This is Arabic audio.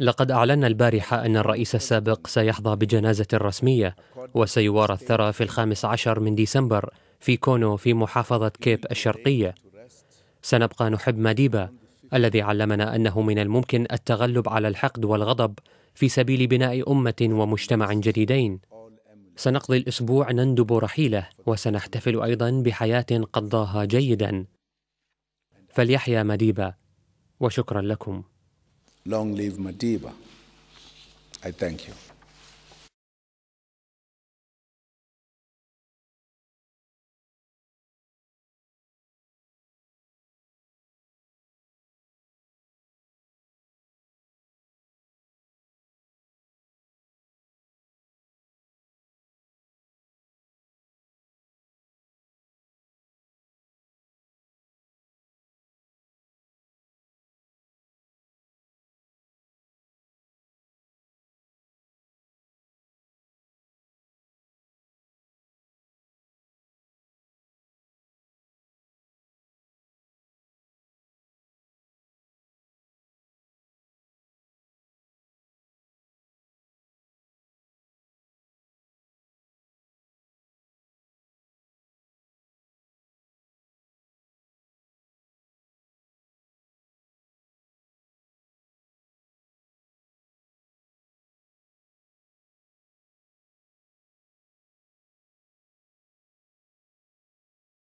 لقد أعلنا البارحة أن الرئيس السابق سيحظى بجنازة رسمية وسيوارى الثرى في الخامس عشر من ديسمبر في كونو في محافظة كيب الشرقية سنبقى نحب ماديبا الذي علمنا أنه من الممكن التغلب على الحقد والغضب في سبيل بناء أمة ومجتمع جديدين سنقضي الأسبوع نندب رحيله وسنحتفل أيضا بحياة قضاها جيدا فليحيا مديبة وشكرا لكم Long live Madiba. I thank you.